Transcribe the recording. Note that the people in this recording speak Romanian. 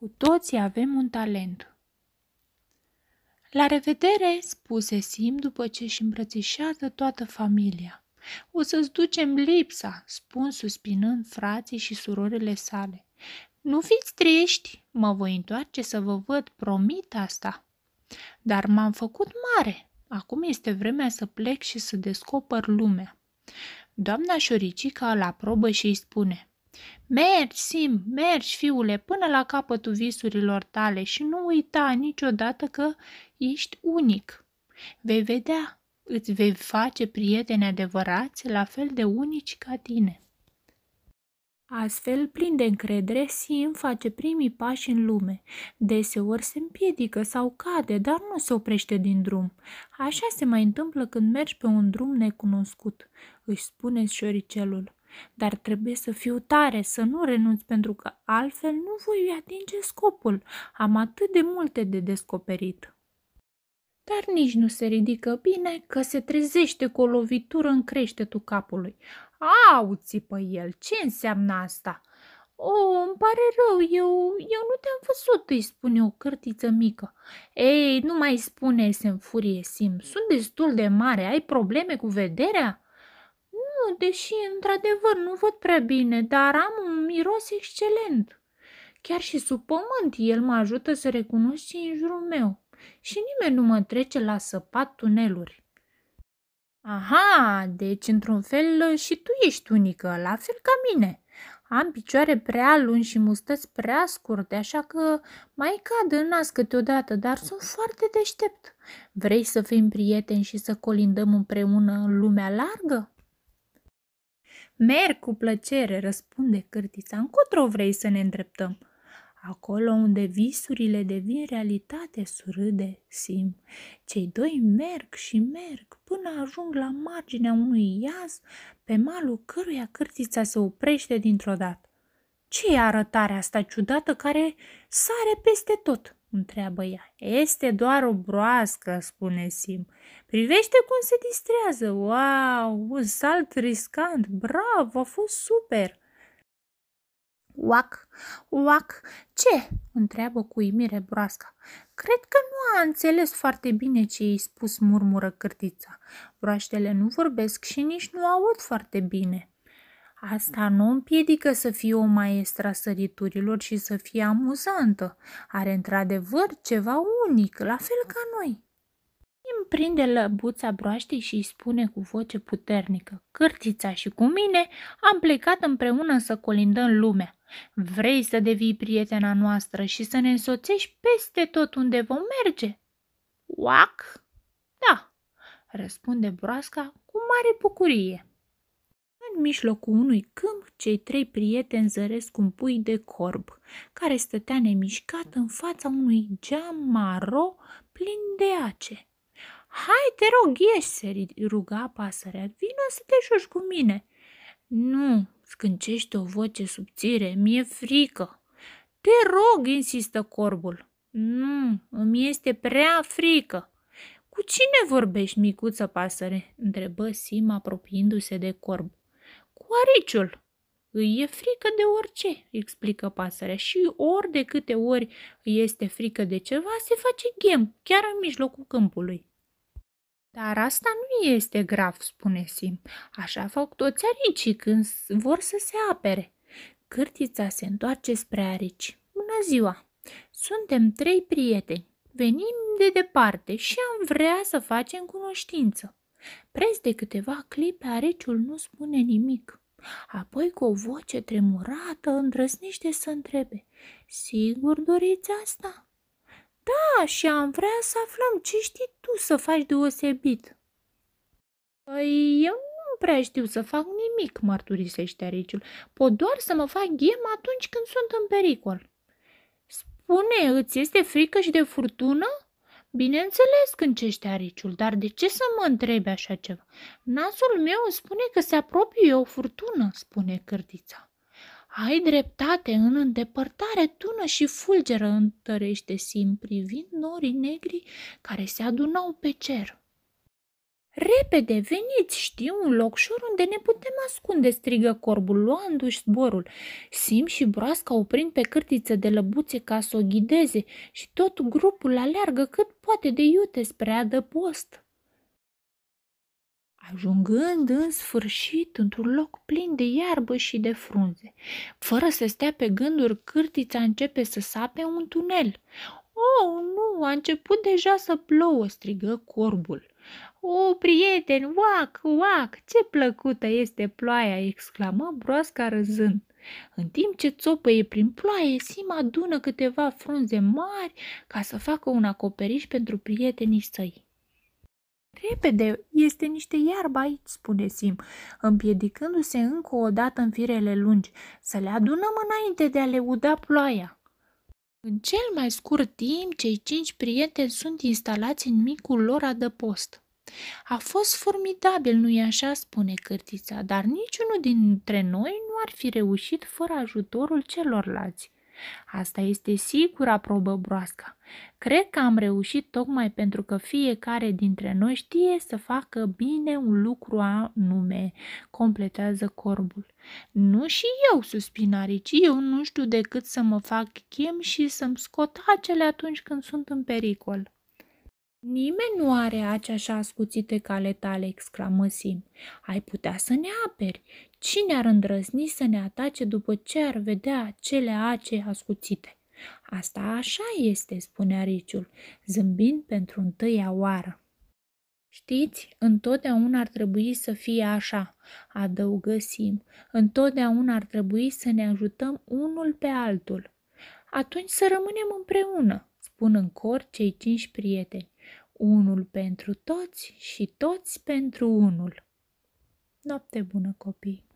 Cu toții avem un talent. La revedere, spuse Sim după ce își îmbrățișează toată familia. O să-ți ducem lipsa, spun suspinând frații și surorile sale. Nu fiți triști, mă voi întoarce să vă văd, promit asta. Dar m-am făcut mare, acum este vremea să plec și să descoper lumea. Doamna Șoricica îl aprobă și îi spune – Mergi, Sim, mergi, fiule, până la capătul visurilor tale și nu uita niciodată că ești unic. Vei vedea, îți vei face prieteni adevărați, la fel de unici ca tine. Astfel, plin de încredere, Sim face primii pași în lume. Deseori se împiedică sau cade, dar nu se oprește din drum. Așa se mai întâmplă când mergi pe un drum necunoscut, își spune șoricelul. Dar trebuie să fiu tare, să nu renunț, pentru că altfel nu voi atinge scopul. Am atât de multe de descoperit. Dar nici nu se ridică bine că se trezește cu o lovitură în creștetul capului. Au, țipă el, ce înseamnă asta? O, îmi pare rău, eu, eu nu te-am văzut, îi spune o cârtiță mică. Ei, nu mai spune, se înfurie Sim, sunt destul de mare, ai probleme cu vederea? deși, într-adevăr, nu văd prea bine, dar am un miros excelent. Chiar și sub pământ el mă ajută să recunosc ce în jurul meu. Și nimeni nu mă trece la săpat tuneluri. Aha, deci într-un fel și tu ești unică, la fel ca mine. Am picioare prea lungi și mustăți prea scurte, așa că mai cad în nas câteodată, dar sunt foarte deștept. Vrei să fim prieteni și să colindăm împreună în lumea largă? Merg cu plăcere, răspunde cârtița. Încotro vrei să ne îndreptăm? Acolo unde visurile devin realitate, surâde Sim. Cei doi merg și merg până ajung la marginea unui iaz, pe malul căruia cârtița se oprește dintr-o dată. Ce e arătarea asta ciudată care sare peste tot? întreabă ea. Este doar o broască, spune Sim. Privește cum se distrează. Wow, un salt riscant. Bravo, a fost super. Uac, uac, ce? întreabă cu imire broasca. Cred că nu a înțeles foarte bine ce i-ai spus, murmură cârtița. Broaștele nu vorbesc și nici nu aud foarte bine. Asta nu împiedică să fie o maestra săriturilor și să fie amuzantă. Are într-adevăr ceva unic, la fel ca noi. Îmi prinde lăbuța broaștei și îi spune cu voce puternică. Cârtița și cu mine am plecat împreună să colindăm lumea. Vrei să devii prietena noastră și să ne însoțești peste tot unde vom merge? Oac? Da, răspunde broasca cu mare bucurie. În mijlocul unui câmp, cei trei prieteni zăresc un pui de corb, care stătea nemișcat în fața unui geam maro plin de ace. Hai, te rog, ieși, se ruga pasărea, vino să te joci cu mine. Nu, scâncește o voce subțire, mi-e frică. Te rog, insistă corbul. Nu, îmi este prea frică. Cu cine vorbești, micuță pasăre? întrebă Sim apropiindu-se de corb. Oariciul. Îi e frică de orice, explică pasărea, și ori de câte ori îi este frică de ceva, se face ghem, chiar în mijlocul câmpului. Dar asta nu este grav, spune Sim. Așa fac toți aricii când vor să se apere. Cârtița se întoarce spre arici. Bună ziua! Suntem trei prieteni. Venim de departe și am vrea să facem cunoștință. Preț de câteva clipe, areciul nu spune nimic. Apoi, cu o voce tremurată, îndrăznește să întrebe. Sigur doriți asta? Da, și am vrea să aflăm ce știi tu să faci deosebit. Păi, eu nu prea știu să fac nimic, mărturisește riciul. Pot doar să mă fac ghem atunci când sunt în pericol. Spune, îți este frică și de furtună? Bineînțeles când ariciul, dar de ce să mă întrebe așa ceva? Nasul meu îmi spune că se apropie o furtună, spune cârdița. Ai dreptate, în îndepărtare tună și fulgeră întărește sim privind norii negri care se adunau pe cer. Repede, veniți, știu un loc, șor unde ne putem ascunde, strigă corbul, luându-și zborul. Sim și broasca o prind pe cârtiță de lăbuțe ca să o ghideze și tot grupul aleargă cât poate de iute spre adăpost. Ajungând în sfârșit într-un loc plin de iarbă și de frunze, fără să stea pe gânduri, cârtița începe să sape un tunel. Oh, nu, a început deja să plouă, strigă corbul. O, prieten, uac, uac, ce plăcută este ploaia!" exclamă broasca râzând. În timp ce e prin ploaie, Sim adună câteva frunze mari ca să facă un acoperiș pentru prietenii săi. Repede, este niște iarbă aici, spune Sim, împiedicându-se încă o dată în firele lungi, să le adunăm înainte de a le uda ploaia. În cel mai scurt timp, cei cinci prieteni sunt instalați în micul lor adăpost. A fost formidabil, nu-i așa?" spune cârtița, dar niciunul dintre noi nu ar fi reușit fără ajutorul celorlalți. Asta este sigur, aprobă broasca. Cred că am reușit tocmai pentru că fiecare dintre noi știe să facă bine un lucru anume, completează corbul. Nu și eu, suspinarici, eu nu știu decât să mă fac chem și să-mi scot acele atunci când sunt în pericol. Nimeni nu are aci așa ascuțite cale tale, exclamă Sim. Ai putea să ne aperi. Cine ar îndrăzni să ne atace după ce ar vedea cele ace ascuțite? Asta așa este, spune ariciul, zâmbind pentru întâia oară. Știți, întotdeauna ar trebui să fie așa, adăugă Sim. Întotdeauna ar trebui să ne ajutăm unul pe altul. Atunci să rămânem împreună, pun în cor cei cinci prieteni, unul pentru toți și toți pentru unul. Noapte bună, copii!